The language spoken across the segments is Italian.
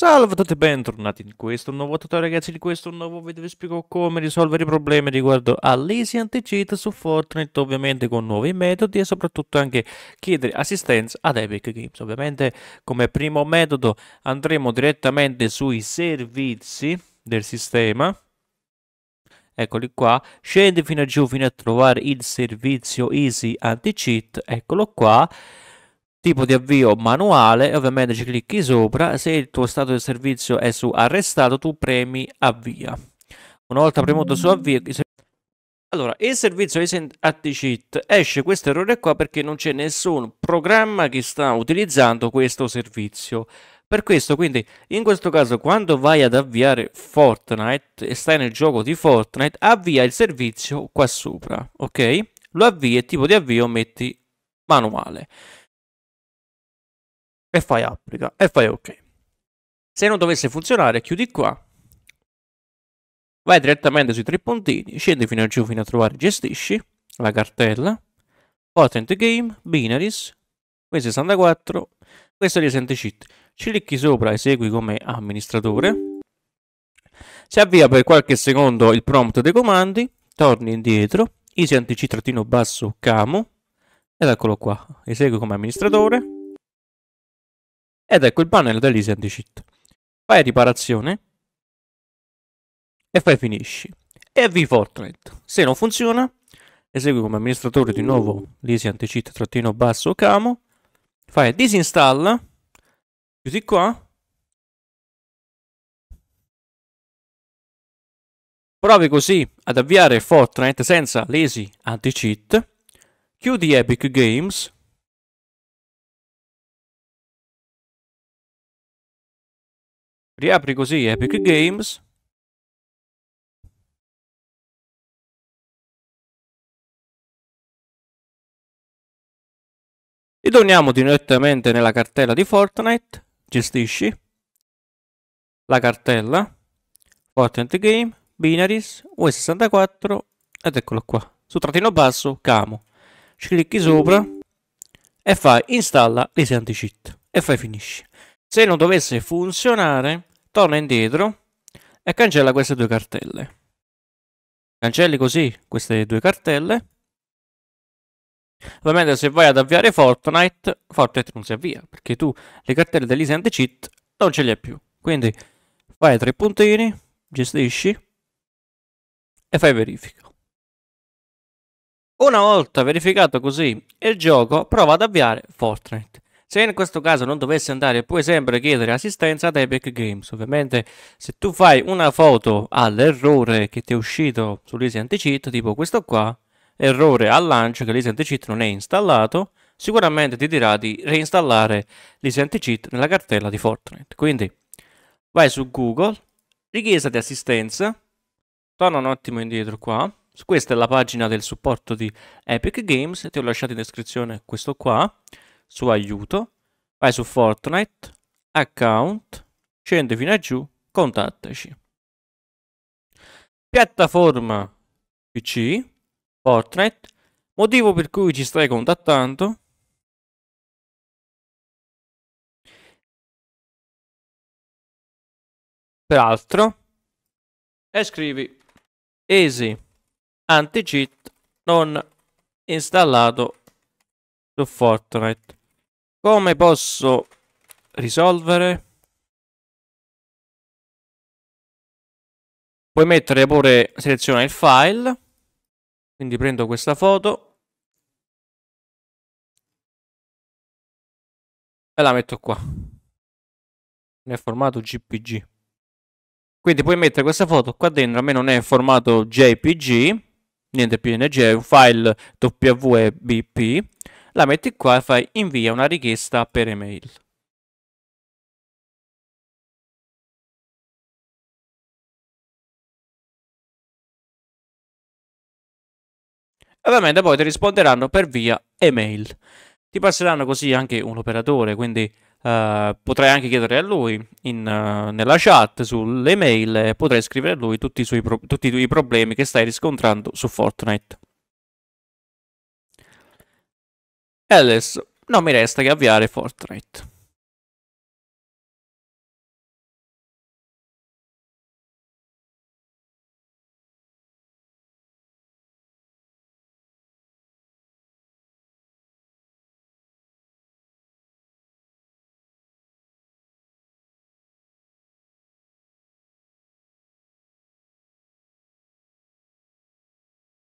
Salve a tutti e bentornati in questo nuovo tutorial ragazzi, in questo nuovo video vi spiego come risolvere i problemi riguardo all'easy anti-cheat su Fortnite ovviamente con nuovi metodi e soprattutto anche chiedere assistenza ad Epic Games. Ovviamente come primo metodo andremo direttamente sui servizi del sistema, eccoli qua, scendi fino a giù fino a trovare il servizio easy anti-cheat, eccolo qua tipo di avvio manuale e ovviamente ci clicchi sopra. Se il tuo stato di servizio è su arrestato, tu premi avvia. Una volta premuto su avvio, allora, il servizio Async Anti-Cheat esce questo errore qua perché non c'è nessun programma che sta utilizzando questo servizio. Per questo, quindi, in questo caso, quando vai ad avviare Fortnite e stai nel gioco di Fortnite, avvia il servizio qua sopra, ok? Lo avvia e tipo di avvio metti manuale e fai applica e fai ok. Se non dovesse funzionare, chiudi qua, vai direttamente sui tre puntini, scendi fino a giù fino a trovare gestisci, la cartella, Potent Game, Binaries, W64, questo risente cheat. Ci clicchi sopra e segui come amministratore. Si avvia per qualche secondo il prompt dei comandi, torni indietro, easy antici trattino basso camo, ed eccolo qua, esegui come amministratore. Ed ecco il pannello da Lisi Anti-Cheat. Fai riparazione e fai finisci. E avvii Fortnite. Se non funziona, esegui come amministratore di nuovo Lisi Anti-Cheat-Basso Camo. Fai disinstalla. Chiudi qua. Provi così ad avviare Fortnite senza lesi anti-cheat. Chiudi Epic Games Riapri così Epic Games. E torniamo direttamente nella cartella di Fortnite. Gestisci. La cartella. Fortnite Game, Binaries, UE64 ed eccolo qua. Su trattino basso, Camo. Ci clicchi sopra e fai installa l'easy cheat e fai finisci. Se non dovesse funzionare, torna indietro e cancella queste due cartelle. Cancelli così queste due cartelle. Ovviamente se vai ad avviare Fortnite, Fortnite non si avvia, perché tu le cartelle dell'Easy Anti-Cheat non ce le hai più. Quindi fai tre puntini, gestisci e fai verifica. Una volta verificato così il gioco, prova ad avviare Fortnite. Se in questo caso non dovessi andare puoi sempre chiedere assistenza ad Epic Games. Ovviamente se tu fai una foto all'errore che ti è uscito sull'Easy Anti-Cheat, tipo questo qua, errore al lancio che l'Easy Anti-Cheat non è installato, sicuramente ti dirà di reinstallare l'Easy Anti-Cheat nella cartella di Fortnite. Quindi vai su Google, richiesta di assistenza, torna un attimo indietro qua, questa è la pagina del supporto di Epic Games, ti ho lasciato in descrizione questo qua, su aiuto, vai su Fortnite, account, scendi fino a giù, contattaci. Piattaforma PC, Fortnite, motivo per cui ci stai contattando. Peraltro, e scrivi easy anti-cheat non installato su Fortnite. Come posso risolvere? Puoi mettere pure, seleziona il file, quindi prendo questa foto e la metto qua, nel formato jpg Quindi puoi mettere questa foto qua dentro, a me non è formato JPG, niente PNG, è un file WBP la metti qua e fai invia una richiesta per email. ovviamente poi ti risponderanno per via email. Ti passeranno così anche un operatore, quindi uh, potrai anche chiedere a lui in, uh, nella chat sull'email, potrai scrivere a lui tutti i, pro- tutti i tuoi problemi che stai riscontrando su Fortnite. E adesso non mi resta che avviare Fortnite.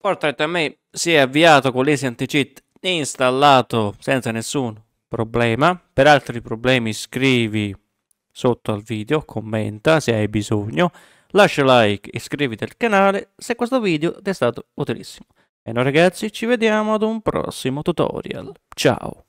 Fortnite a me si è avviato con l'Easy Anti-Cheat installato senza nessun problema. Per altri problemi scrivi sotto al video, commenta se hai bisogno, lascia like, e iscriviti al canale se questo video ti è stato utilissimo. E noi ragazzi ci vediamo ad un prossimo tutorial. Ciao!